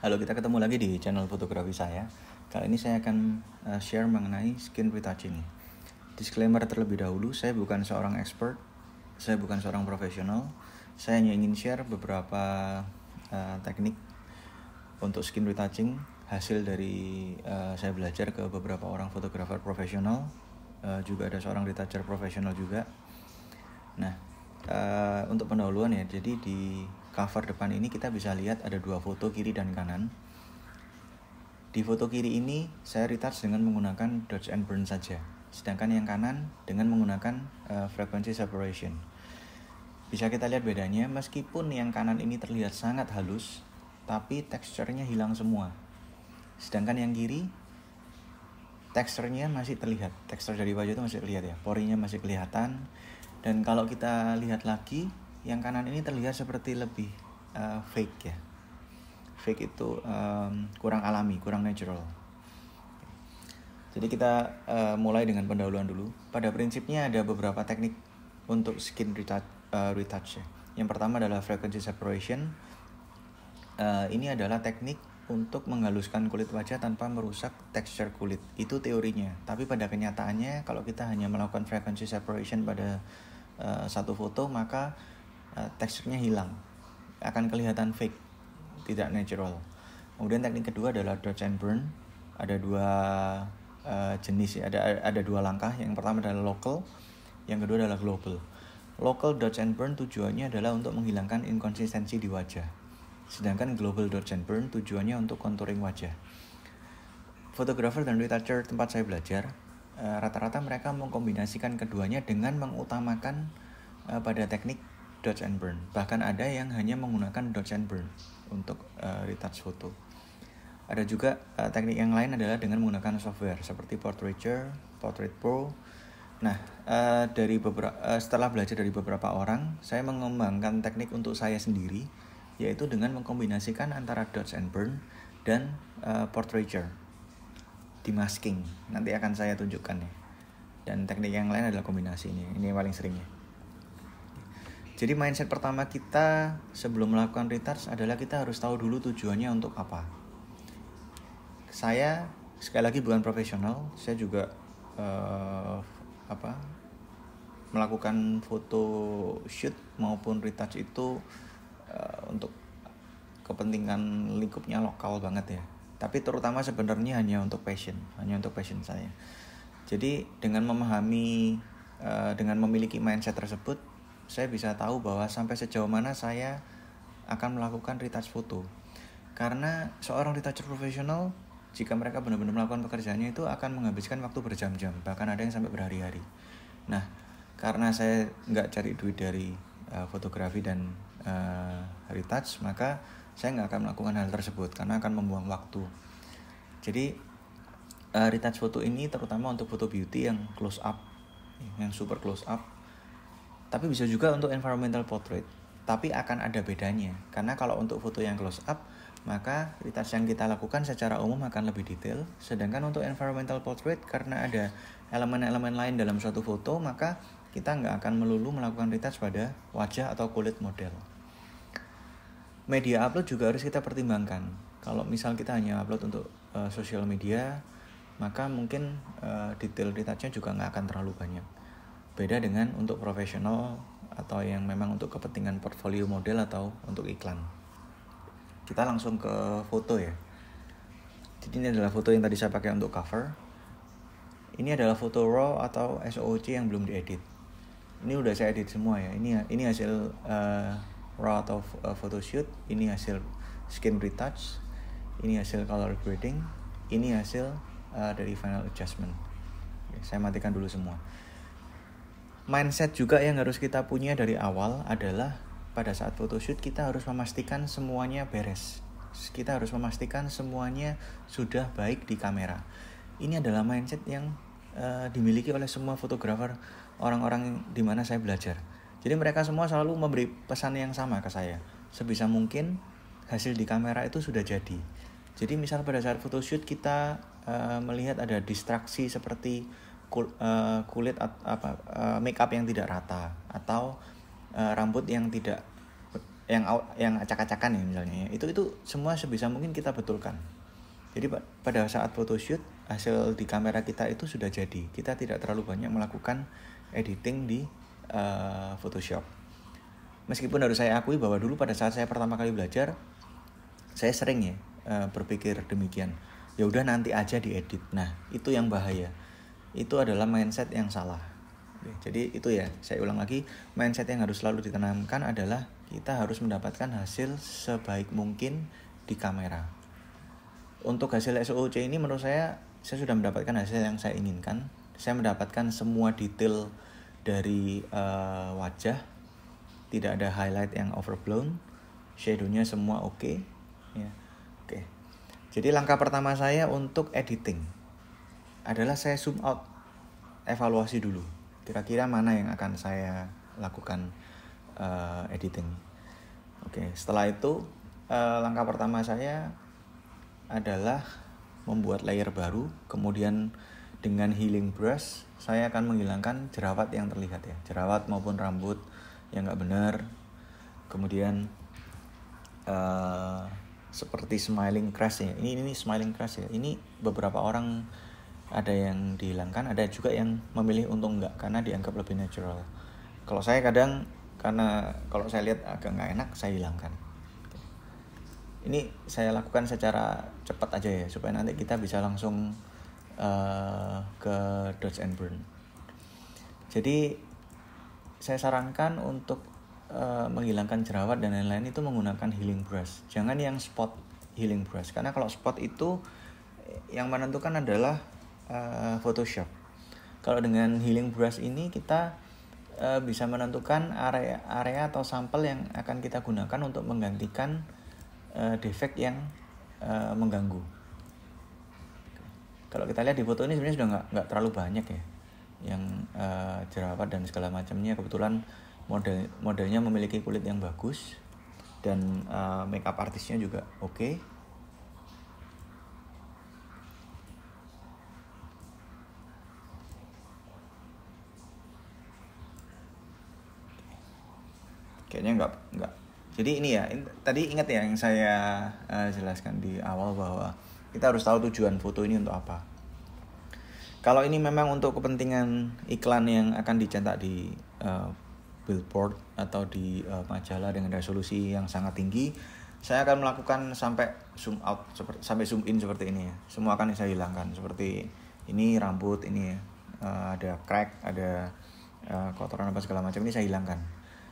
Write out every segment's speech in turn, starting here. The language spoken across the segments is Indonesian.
Halo, kita ketemu lagi di channel fotografi saya. Kali ini saya akan eh, share mengenai skin retouching. Disclaimer terlebih dahulu, saya bukan seorang expert, saya bukan seorang profesional. Saya hanya ingin share beberapa uh, teknik untuk skin retouching hasil dari uh, saya belajar ke beberapa orang fotografer profesional. Uh, juga ada seorang retoucher profesional juga. Nah, uh, untuk pendahuluan ya, jadi di cover depan ini kita bisa lihat ada dua foto kiri dan kanan. Di foto kiri ini saya retouch dengan menggunakan dodge and burn saja. Sedangkan yang kanan dengan menggunakan uh, frequency separation. Bisa kita lihat bedanya meskipun yang kanan ini terlihat sangat halus tapi teksturnya hilang semua. Sedangkan yang kiri teksturnya masih terlihat. Tekstur dari wajah itu masih terlihat ya. Porinya masih kelihatan. Dan kalau kita lihat lagi yang kanan ini terlihat seperti lebih uh, fake ya fake itu um, kurang alami kurang natural jadi kita uh, mulai dengan pendahuluan dulu pada prinsipnya ada beberapa teknik untuk skin retouch, uh, retouch ya. yang pertama adalah frequency separation uh, ini adalah teknik untuk menghaluskan kulit wajah tanpa merusak tekstur kulit. Itu teorinya. Tapi pada kenyataannya kalau kita hanya melakukan frequency separation pada uh, satu foto maka Eh, teksturnya hilang akan kelihatan fake tidak natural kemudian teknik kedua adalah dodge and burn ada dua uh, jenis ya. ada ada dua langkah yang pertama adalah local yang kedua adalah global local dodge and burn tujuannya adalah untuk menghilangkan inkonsistensi di wajah sedangkan global dodge and burn tujuannya untuk contouring wajah fotografer dan retoucher tempat saya belajar eh, rata-rata mereka mengkombinasikan keduanya dengan mengutamakan pada teknik dodge and burn. Bahkan ada yang hanya menggunakan dodge and burn untuk uh, retouch foto. Ada juga uh, teknik yang lain adalah dengan menggunakan software seperti Portraiture, Portrait Pro. Nah, uh, dari beberapa uh, setelah belajar dari beberapa orang, saya mengembangkan teknik untuk saya sendiri yaitu dengan mengkombinasikan antara dodge and burn dan uh, portraiture masking Nanti akan saya tunjukkan ya. Dan teknik yang lain adalah kombinasi ini. Ini yang paling seringnya. Jadi mindset pertama kita sebelum melakukan retouch adalah kita harus tahu dulu tujuannya untuk apa. Saya sekali lagi bukan profesional, saya juga uh, apa melakukan foto shoot maupun retouch itu uh, untuk kepentingan lingkupnya lokal banget ya. Tapi terutama sebenarnya hanya untuk passion, hanya untuk passion saya. Jadi dengan memahami, uh, dengan memiliki mindset tersebut, saya bisa tahu bahwa sampai sejauh mana saya akan melakukan retouch foto. Karena seorang retoucher profesional jika mereka benar-benar melakukan pekerjaannya itu akan menghabiskan waktu berjam-jam, bahkan ada yang sampai berhari-hari. Nah, karena saya nggak cari duit dari uh, fotografi dan uh, retouch, maka saya nggak akan melakukan hal tersebut karena akan membuang waktu. Jadi uh, retouch foto ini terutama untuk foto beauty yang close up, yang super close up tapi bisa juga untuk environmental portrait tapi akan ada bedanya karena kalau untuk foto yang close up maka retouch yang kita lakukan secara umum akan lebih detail sedangkan untuk environmental portrait karena ada elemen-elemen lain dalam suatu foto maka kita nggak akan melulu melakukan retouch pada wajah atau kulit model media upload juga harus kita pertimbangkan kalau misal kita hanya upload untuk uh, eh, sosial media maka mungkin uh, detail retouchnya juga nggak akan terlalu banyak Beda dengan untuk profesional atau yang memang untuk kepentingan portfolio model atau untuk iklan. Kita langsung ke foto ya. Jadi ini adalah foto yang tadi saya pakai untuk cover. Ini adalah foto raw atau SOC yang belum diedit. Ini udah saya edit semua ya. Ini ini hasil uh, raw atau uh, eh, shoot. ini hasil skin retouch, ini hasil color grading, ini hasil uh, dari final adjustment. saya matikan dulu semua mindset juga yang harus kita punya dari awal adalah pada saat photoshoot kita harus memastikan semuanya beres. Kita harus memastikan semuanya sudah baik di kamera. Ini adalah mindset yang uh, dimiliki oleh semua fotografer orang-orang di mana saya belajar. Jadi mereka semua selalu memberi pesan yang sama ke saya. Sebisa mungkin hasil di kamera itu sudah jadi. Jadi misal pada saat photoshoot kita uh, melihat ada distraksi seperti kul, uh, kulit apa uh, eh, make up yang tidak rata atau uh, rambut yang tidak yang yang acak-acakan ya misalnya ya. itu itu semua sebisa mungkin kita betulkan jadi pada saat photoshoot hasil di kamera kita itu sudah jadi kita tidak terlalu banyak melakukan editing di uh, Photoshop meskipun harus saya akui bahwa dulu pada saat saya pertama kali belajar saya sering ya uh, berpikir demikian ya udah nanti aja diedit nah itu yang bahaya itu adalah mindset yang salah. Jadi itu ya, saya ulang lagi, mindset yang harus selalu ditanamkan adalah kita harus mendapatkan hasil sebaik mungkin di kamera. Untuk hasil SOC ini menurut saya saya sudah mendapatkan hasil yang saya inginkan. Saya mendapatkan semua detail dari uh, wajah, tidak ada highlight yang overblown, shadownya semua oke. Okay. Ya, oke. Okay. Jadi langkah pertama saya untuk editing adalah saya zoom out, evaluasi dulu. Kira-kira mana yang akan saya lakukan uh, editing. Oke, setelah itu uh, langkah pertama saya adalah membuat layer baru, kemudian dengan healing brush saya akan menghilangkan jerawat yang terlihat ya, jerawat maupun rambut yang nggak benar. Kemudian uh, seperti smiling crash ya, ini ini smiling crash ya, ini beberapa orang ada yang dihilangkan ada juga yang memilih untuk enggak karena dianggap lebih natural kalau saya kadang karena kalau saya lihat agak nggak enak saya hilangkan ini saya lakukan secara cepat aja ya supaya nanti kita bisa langsung uh, ke dodge and burn jadi saya sarankan untuk uh, menghilangkan jerawat dan lain-lain itu menggunakan healing brush jangan yang spot healing brush karena kalau spot itu yang menentukan adalah uh, Photoshop. Kalau dengan healing brush ini kita uh, bisa menentukan area area atau sampel yang akan kita gunakan untuk menggantikan uh, eh, defek yang uh, mengganggu. Kalau kita lihat di foto ini sebenarnya sudah nggak nggak terlalu banyak ya yang uh, jerawat dan segala macamnya kebetulan model modelnya memiliki kulit yang bagus dan uh, makeup artisnya juga oke. Okay kayaknya nggak nggak jadi ini ya in, tadi ingat ya yang saya uh, jelaskan di awal bahwa kita harus tahu tujuan foto ini untuk apa kalau ini memang untuk kepentingan iklan yang akan dicetak di uh, billboard atau di uh, majalah dengan resolusi yang sangat tinggi saya akan melakukan sampai zoom out seperti sampai zoom in seperti ini ya semua akan saya hilangkan seperti ini rambut ini ya. uh, ada crack ada uh, kotoran apa segala macam ini saya hilangkan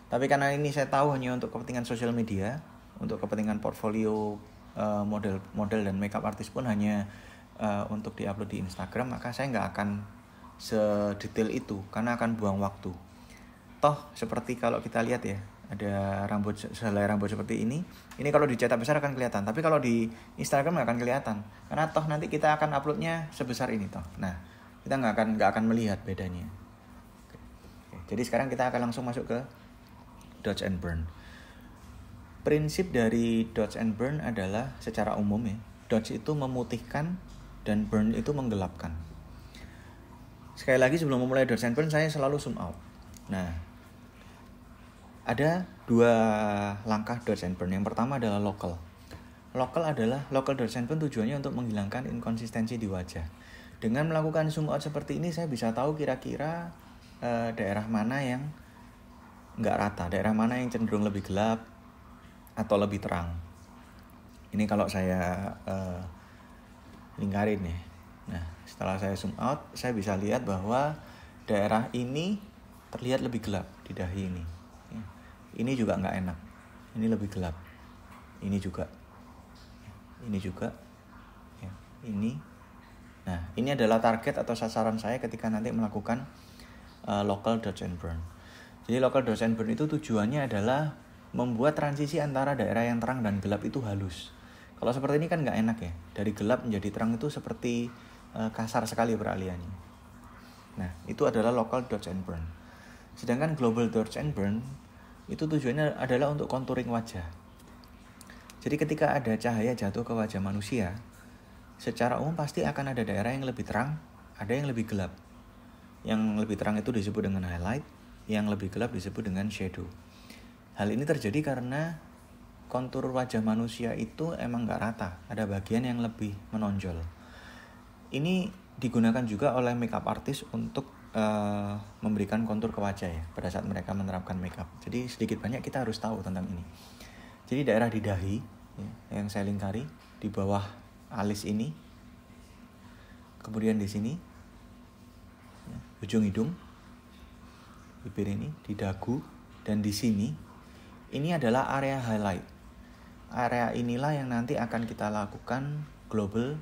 tapi karena ini saya tahu hanya untuk kepentingan sosial media, untuk kepentingan portfolio model eh, model model dan makeup artis pun hanya uh, untuk diupload di Instagram, maka saya nggak akan sedetail itu karena akan buang waktu. Toh seperti kalau kita lihat ya, ada rambut selai rambut seperti ini. Ini kalau dicetak besar akan kelihatan, tapi kalau di Instagram nggak akan kelihatan karena toh nanti kita akan uploadnya sebesar ini toh. Nah, kita nggak akan nggak akan melihat bedanya. Oke. Jadi sekarang kita akan langsung masuk ke Dodge and Burn. Prinsip dari Dodge and Burn adalah secara umum ya, Dodge itu memutihkan dan Burn itu menggelapkan. Sekali lagi sebelum memulai Dodge and Burn saya selalu zoom out. Nah, ada dua langkah Dodge and Burn. Yang pertama adalah local. Local adalah local Dodge and Burn tujuannya untuk menghilangkan inkonsistensi di wajah. Dengan melakukan zoom out seperti ini saya bisa tahu kira-kira uh, daerah mana yang nggak rata daerah mana yang cenderung lebih gelap atau lebih terang ini kalau saya uh, lingkarin ya nah setelah saya zoom out saya bisa lihat bahwa daerah ini terlihat lebih gelap di dahi ini ya. ini juga nggak enak ini lebih gelap ini juga ini juga ya, ini nah ini adalah target atau sasaran saya ketika nanti melakukan uh, local dodge and burn jadi local dosen and burn itu tujuannya adalah membuat transisi antara daerah yang terang dan gelap itu halus. Kalau seperti ini kan nggak enak ya. Dari gelap menjadi terang itu seperti uh, kasar sekali peralihannya. Nah, itu adalah local dodge and burn. Sedangkan global dodge and burn itu tujuannya adalah untuk contouring wajah. Jadi ketika ada cahaya jatuh ke wajah manusia, secara umum pasti akan ada daerah yang lebih terang, ada yang lebih gelap. Yang lebih terang itu disebut dengan highlight, yang lebih gelap disebut dengan shadow. Hal ini terjadi karena kontur wajah manusia itu emang nggak rata, ada bagian yang lebih menonjol. Ini digunakan juga oleh makeup artist untuk uh, memberikan kontur ke wajah ya pada saat mereka menerapkan makeup. Jadi sedikit banyak kita harus tahu tentang ini. Jadi daerah di dahi ya, yang saya lingkari di bawah alis ini, kemudian di sini, ya, ujung hidung, bibir ini, di dagu, dan di sini. Ini adalah area highlight. Area inilah yang nanti akan kita lakukan global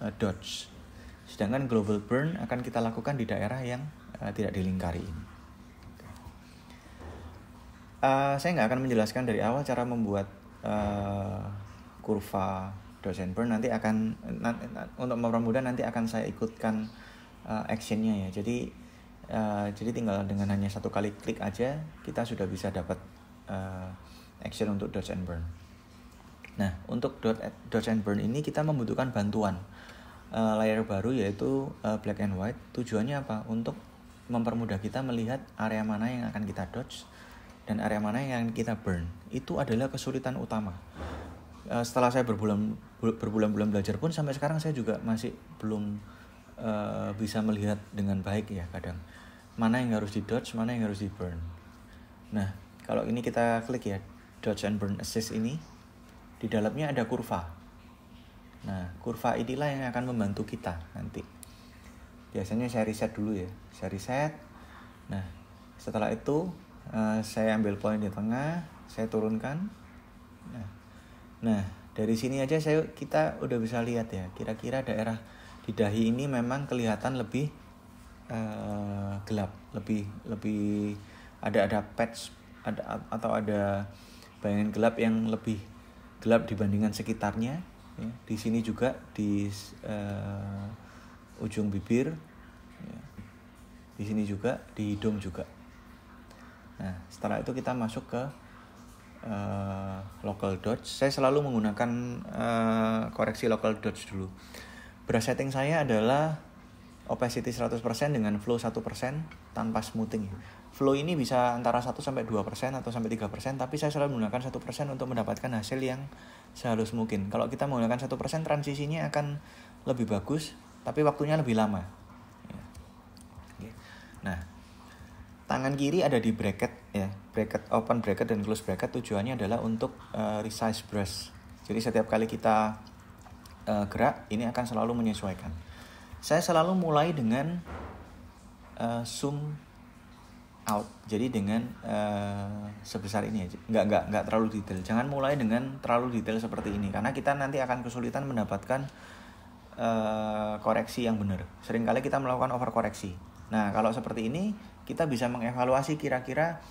uh, dodge. Sedangkan global burn akan kita lakukan di daerah yang uh, tidak dilingkari ini. Uh, saya nggak akan menjelaskan dari awal cara membuat uh, kurva dosen burn nanti akan nanti, untuk mempermudah nanti akan saya ikutkan uh, actionnya ya jadi Uh, jadi tinggal dengan hanya satu kali klik aja kita sudah bisa dapat uh, action untuk dodge and burn. Nah untuk dodge and burn ini kita membutuhkan bantuan uh, layar baru yaitu uh, black and white. Tujuannya apa? Untuk mempermudah kita melihat area mana yang akan kita dodge dan area mana yang akan kita burn. Itu adalah kesulitan utama. Uh, setelah saya berbulan berbulan-bulan belajar pun sampai sekarang saya juga masih belum e, bisa melihat dengan baik ya kadang mana yang harus di dodge mana yang harus di burn nah kalau ini kita klik ya dodge and burn assist ini di dalamnya ada kurva nah kurva inilah yang akan membantu kita nanti biasanya saya reset dulu ya saya reset nah setelah itu e, saya ambil poin di tengah saya turunkan nah nah dari sini aja saya kita udah bisa lihat ya kira-kira daerah di dahi ini memang kelihatan lebih uh, gelap, lebih lebih ada ada patch ada atau ada bayangan gelap yang lebih gelap dibandingkan sekitarnya. Ya. Di sini juga di uh, ujung bibir, ya. di sini juga di hidung juga. Nah, setelah itu kita masuk ke uh, local dodge Saya selalu menggunakan uh, koreksi local dodge dulu brush setting saya adalah opacity 100% dengan flow 1% tanpa smoothing. Flow ini bisa antara 1 sampai 2% atau sampai 3%, tapi saya selalu menggunakan 1% untuk mendapatkan hasil yang sehalus mungkin. Kalau kita menggunakan 1% transisinya akan lebih bagus, tapi waktunya lebih lama. Iya. Nah, tangan kiri ada di bracket ya, bracket open bracket dan close bracket tujuannya adalah untuk uh, resize brush. Jadi setiap kali kita uh, gerak ini akan selalu menyesuaikan. Saya selalu mulai dengan uh, zoom out, jadi dengan uh, sebesar ini aja, nggak nggak nggak terlalu detail. Jangan mulai dengan terlalu detail seperti ini, karena kita nanti akan kesulitan mendapatkan uh, koreksi yang benar. Seringkali kita melakukan overkoreksi. Nah kalau seperti ini kita bisa mengevaluasi kira-kira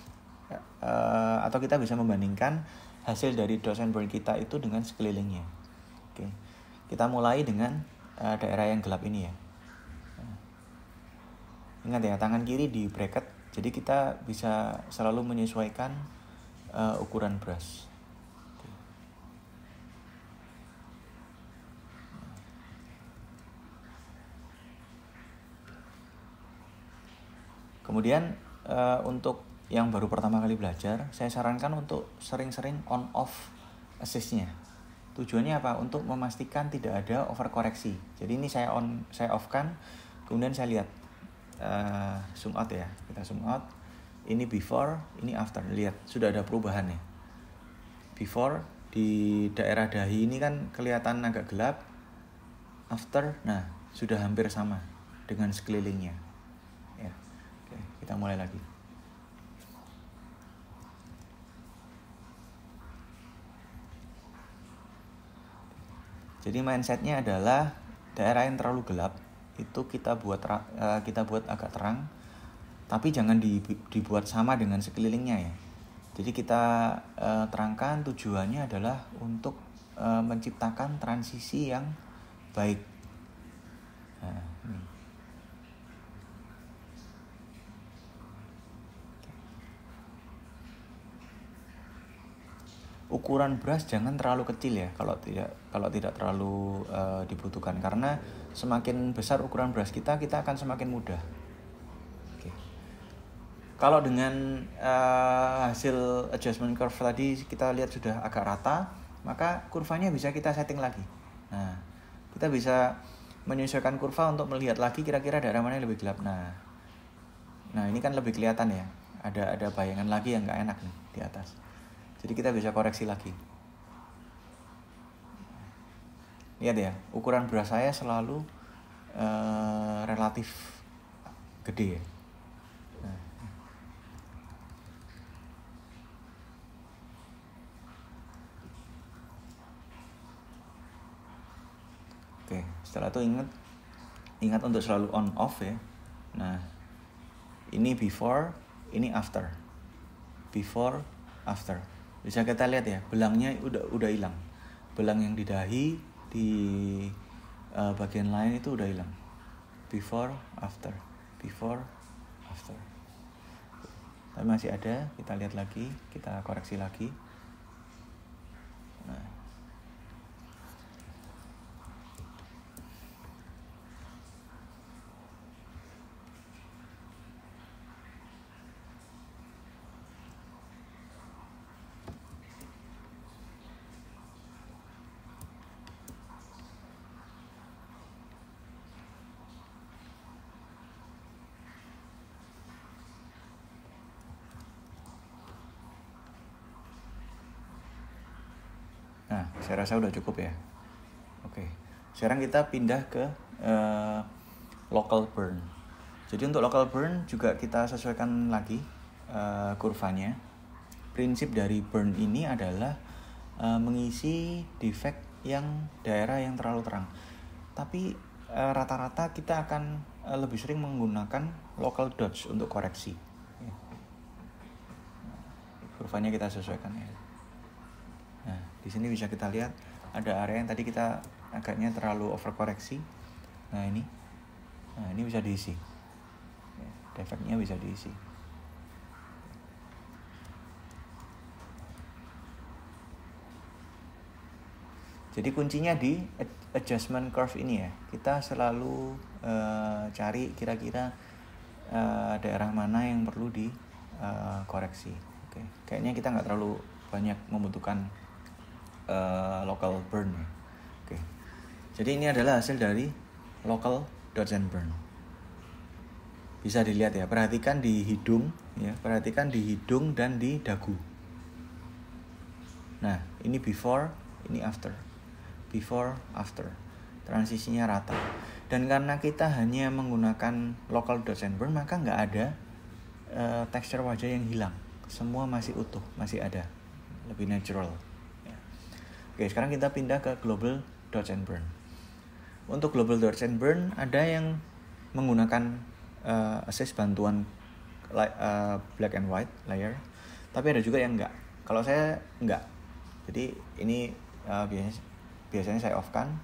uh, atau kita bisa membandingkan hasil dari dosen burn kita itu dengan sekelilingnya. Oke. Okay. Kita mulai dengan uh, daerah yang gelap ini ya. Eh, ingat ya, tangan kiri di bracket. Jadi kita bisa selalu menyesuaikan uh, ukuran brush. Kemudian uh, untuk yang baru pertama kali belajar, saya sarankan untuk sering-sering on off assist-nya. Tujuannya apa? Untuk memastikan tidak ada overkoreksi. Jadi ini saya on, saya off kan, kemudian saya lihat uh, zoom out ya. Kita zoom out. Ini before, ini after. Lihat sudah ada perubahan perubahannya. Before di daerah dahi ini kan kelihatan agak gelap. After, nah sudah hampir sama dengan sekelilingnya. Ya. Oke, kita mulai lagi. Jadi mindsetnya adalah daerah yang terlalu gelap itu kita buat e, kita buat agak terang, tapi jangan dibuat sama dengan sekelilingnya ya. Jadi kita e, terangkan tujuannya adalah untuk e, menciptakan transisi yang baik. Nah, ini. ukuran beras jangan terlalu kecil ya kalau tidak kalau tidak terlalu uh, dibutuhkan karena semakin besar ukuran beras kita kita akan semakin mudah. Okay. Kalau dengan uh, hasil adjustment curve tadi kita lihat sudah agak rata, maka kurvanya bisa kita setting lagi. Nah, kita bisa menyesuaikan kurva untuk melihat lagi kira-kira daerah mana yang lebih gelap. Nah, nah ini kan lebih kelihatan ya. Ada ada bayangan lagi yang nggak enak nih di atas. Jadi kita bisa koreksi lagi. Lihat ya, ukuran beras saya selalu uh, relatif gede ya. Nah. Oke, setelah itu ingat ingat untuk selalu on off ya. Nah, ini before, ini after. Before, after bisa kita lihat ya belangnya udah udah hilang belang yang di dahi di uh, bagian lain itu udah hilang before after before after tapi masih ada kita lihat lagi kita koreksi lagi nah saya rasa udah cukup ya oke okay. sekarang kita pindah ke uh, local burn jadi untuk local burn juga kita sesuaikan lagi uh, kurvanya prinsip dari burn ini adalah uh, mengisi defect yang daerah yang terlalu terang tapi rata-rata uh, kita akan uh, lebih sering menggunakan local dodge untuk koreksi kurvanya kita sesuaikan ya di sini bisa kita lihat ada area yang tadi kita agaknya terlalu overkoreksi nah ini nah ini bisa diisi ya, defeknya bisa diisi jadi kuncinya di adjustment curve ini ya kita selalu uh, cari kira-kira uh, daerah mana yang perlu dikoreksi uh, koreksi. oke kayaknya kita nggak terlalu banyak membutuhkan uh, local burn Oke. Oke. Jadi ini adalah hasil dari local dodge and burn. Bisa dilihat ya, perhatikan di hidung ya, perhatikan di hidung dan di dagu. Nah, ini before, ini after. Before, after. Transisinya rata. Dan karena kita hanya menggunakan local dodge and burn, maka nggak ada uh, tekstur wajah yang hilang. Semua masih utuh, masih ada. Lebih natural. Oke, sekarang kita pindah ke global dodge and burn. Untuk global dodge and burn ada yang menggunakan uh, assist bantuan uh, black and white layer, tapi ada juga yang enggak. Kalau saya enggak. Jadi ini uh, biasanya, biasanya saya off kan.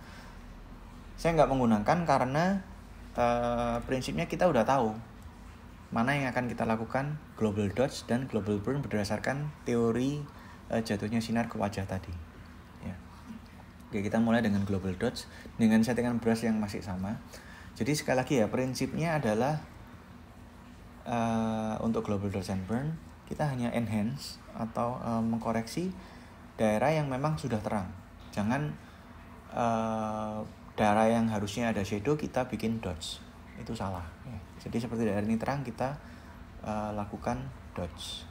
Saya enggak menggunakan karena uh, prinsipnya kita udah tahu mana yang akan kita lakukan global dodge dan global burn berdasarkan teori uh, jatuhnya sinar ke wajah tadi. Oke, kita mulai dengan global dots dengan settingan brush yang masih sama. Jadi sekali lagi ya, prinsipnya adalah uh, untuk global dots and burn, kita hanya enhance atau uh, mengkoreksi daerah yang memang sudah terang. Jangan uh, daerah yang harusnya ada shadow kita bikin dots. Itu salah. Ya. Jadi seperti daerah ini terang kita uh, lakukan dots.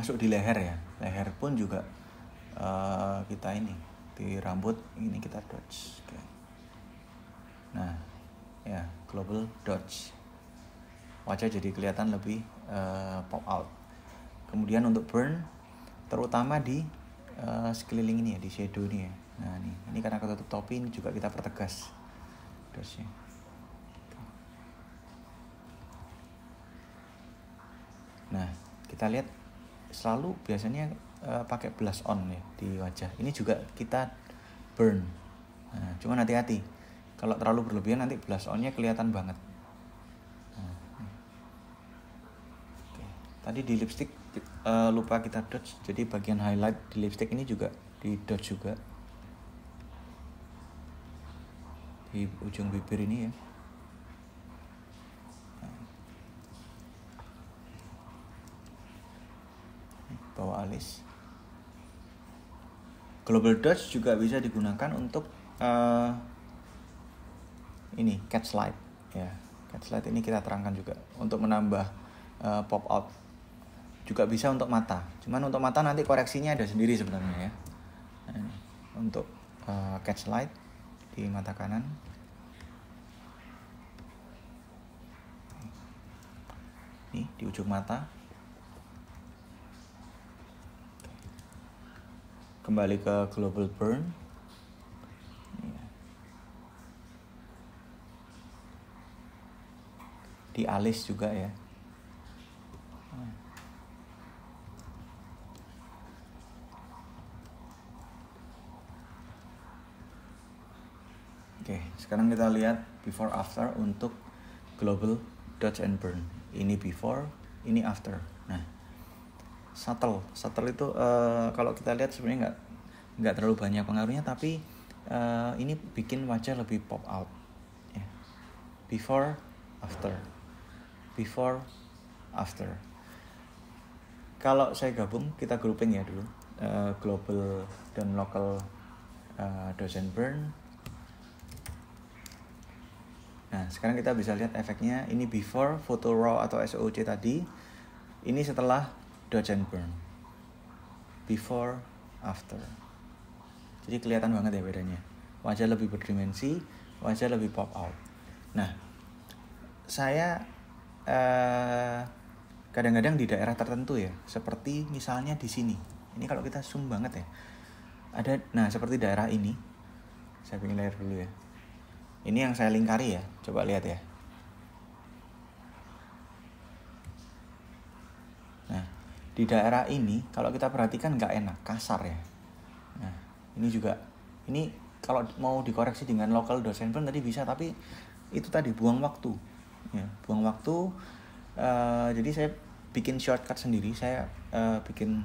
masuk di leher ya leher pun juga uh, kita ini di rambut ini kita dodge okay. nah ya global dodge wajah jadi kelihatan lebih uh, pop out kemudian untuk burn terutama di uh, sekeliling ini ya di shadow ini ya nah ini ini karena ketutup topi ini juga kita pertegas dodge-nya nah kita lihat selalu biasanya uh, pakai blush on ya di wajah. Ini juga kita burn. Nah, cuman hati-hati. Kalau terlalu berlebihan nanti blush onnya kelihatan banget. Nah, Tadi di lipstick uh, lupa kita dodge. Jadi bagian highlight di lipstick ini juga di dodge juga. Di ujung bibir ini ya. Global Dutch juga bisa digunakan untuk uh, ini catch light ya. Catch light ini kita terangkan juga untuk menambah uh, pop out. Juga bisa untuk mata. Cuman untuk mata nanti koreksinya ada sendiri sebenarnya ya. Nah, untuk uh, eh, catch light di mata kanan ini di ujung mata kembali ke global burn di alis juga ya Oke, sekarang kita lihat before after untuk global dodge and burn. Ini before, ini after. Nah, subtle subtle itu uh, kalau kita lihat sebenarnya nggak nggak terlalu banyak pengaruhnya tapi uh, ini bikin wajah lebih pop out yeah. before after before after kalau saya gabung kita grouping ya dulu uh, global dan local uh, dozen burn nah sekarang kita bisa lihat efeknya ini before foto raw atau SOC tadi ini setelah Dodge and Burn. Before, after. Jadi kelihatan banget ya bedanya. Wajah lebih berdimensi, wajah lebih pop out. Nah, saya kadang eh, kadang-kadang di daerah tertentu ya, seperti misalnya di sini. Ini kalau kita zoom banget ya. Ada, nah seperti daerah ini. Saya pengen layar dulu ya. Ini yang saya lingkari ya, coba lihat ya. di daerah ini kalau kita perhatikan nggak enak kasar ya nah ini juga ini kalau mau dikoreksi dengan local dosen pun tadi bisa tapi itu tadi buang waktu ya buang waktu uh, jadi saya bikin shortcut sendiri saya uh, bikin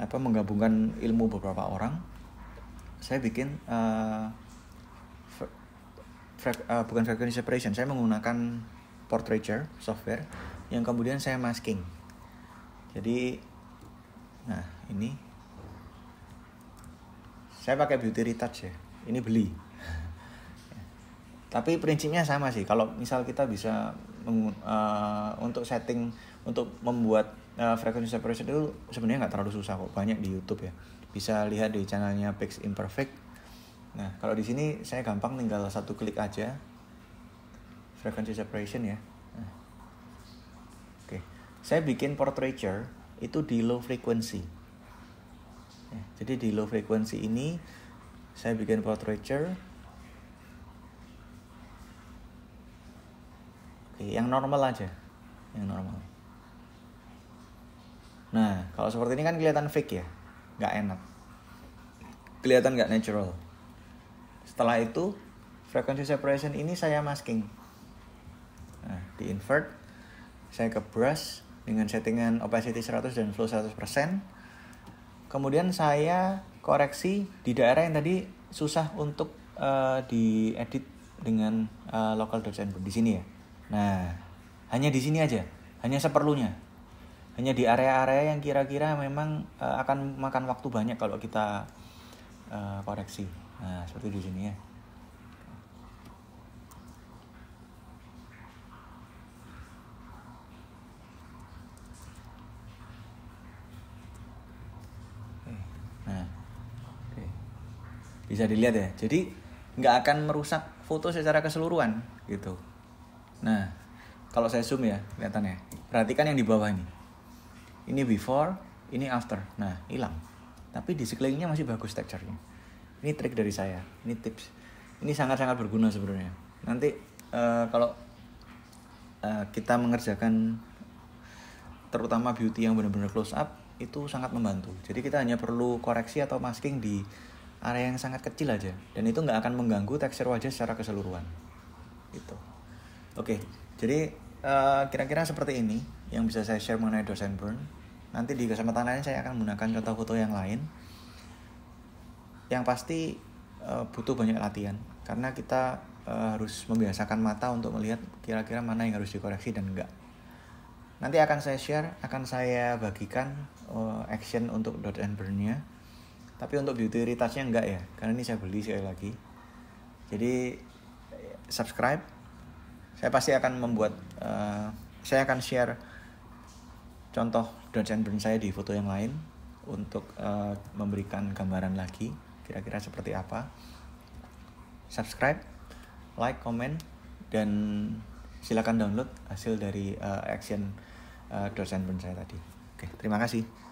apa menggabungkan ilmu beberapa orang saya bikin uh, fre uh, bukan frequency separation saya menggunakan portraiture software yang kemudian saya masking jadi nah ini saya pakai beauty retouch ya ini beli tapi prinsipnya sama sih kalau misal kita bisa uh, untuk setting untuk membuat uh, eh, frekuensi separation itu sebenarnya nggak terlalu susah kok banyak di YouTube ya bisa lihat di channelnya Pix Imperfect nah kalau di sini saya gampang tinggal satu klik aja frequency separation ya saya bikin portraiture itu di low frequency. Ya, jadi di low frequency ini saya bikin portraiture. Oke, yang normal aja, yang normal. Nah, kalau seperti ini kan kelihatan fake ya, nggak enak. Kelihatan nggak natural. Setelah itu, frequency separation ini saya masking. Nah, di invert, saya ke brush, dengan settingan opacity 100 dan flow 100%. Kemudian saya koreksi di daerah yang tadi susah untuk uh, diedit dengan uh, local dot sampling di sini ya. Nah, hanya di sini aja, hanya seperlunya. Hanya di area-area yang kira-kira memang uh, akan makan waktu banyak kalau kita uh, koreksi. Nah, seperti di sini ya. bisa dilihat ya jadi nggak akan merusak foto secara keseluruhan gitu nah kalau saya zoom ya kelihatannya perhatikan yang di bawah ini ini before ini after nah hilang tapi di sekelilingnya masih bagus teksturnya ini trik dari saya ini tips ini sangat-sangat berguna sebenarnya nanti uh, kalau uh, kita mengerjakan terutama beauty yang benar-benar close up itu sangat membantu jadi kita hanya perlu koreksi atau masking di area yang sangat kecil aja dan itu nggak akan mengganggu tekstur wajah secara keseluruhan itu oke jadi eh, kira-kira uh, seperti ini yang bisa saya share mengenai dosen burn nanti di kesempatan lain saya akan menggunakan contoh foto yang lain yang pasti uh, butuh banyak latihan karena kita uh, harus membiasakan mata untuk melihat kira-kira mana yang harus dikoreksi dan enggak nanti akan saya share akan saya bagikan uh, action untuk dot and burnnya. nya tapi untuk beauty retouchnya enggak ya karena ini saya beli sekali lagi jadi subscribe saya pasti akan membuat uh, saya akan share contoh dosen burn saya di foto yang lain untuk uh, memberikan gambaran lagi kira-kira seperti apa subscribe like comment dan silakan download hasil dari uh, action uh, dosen burn saya tadi oke terima kasih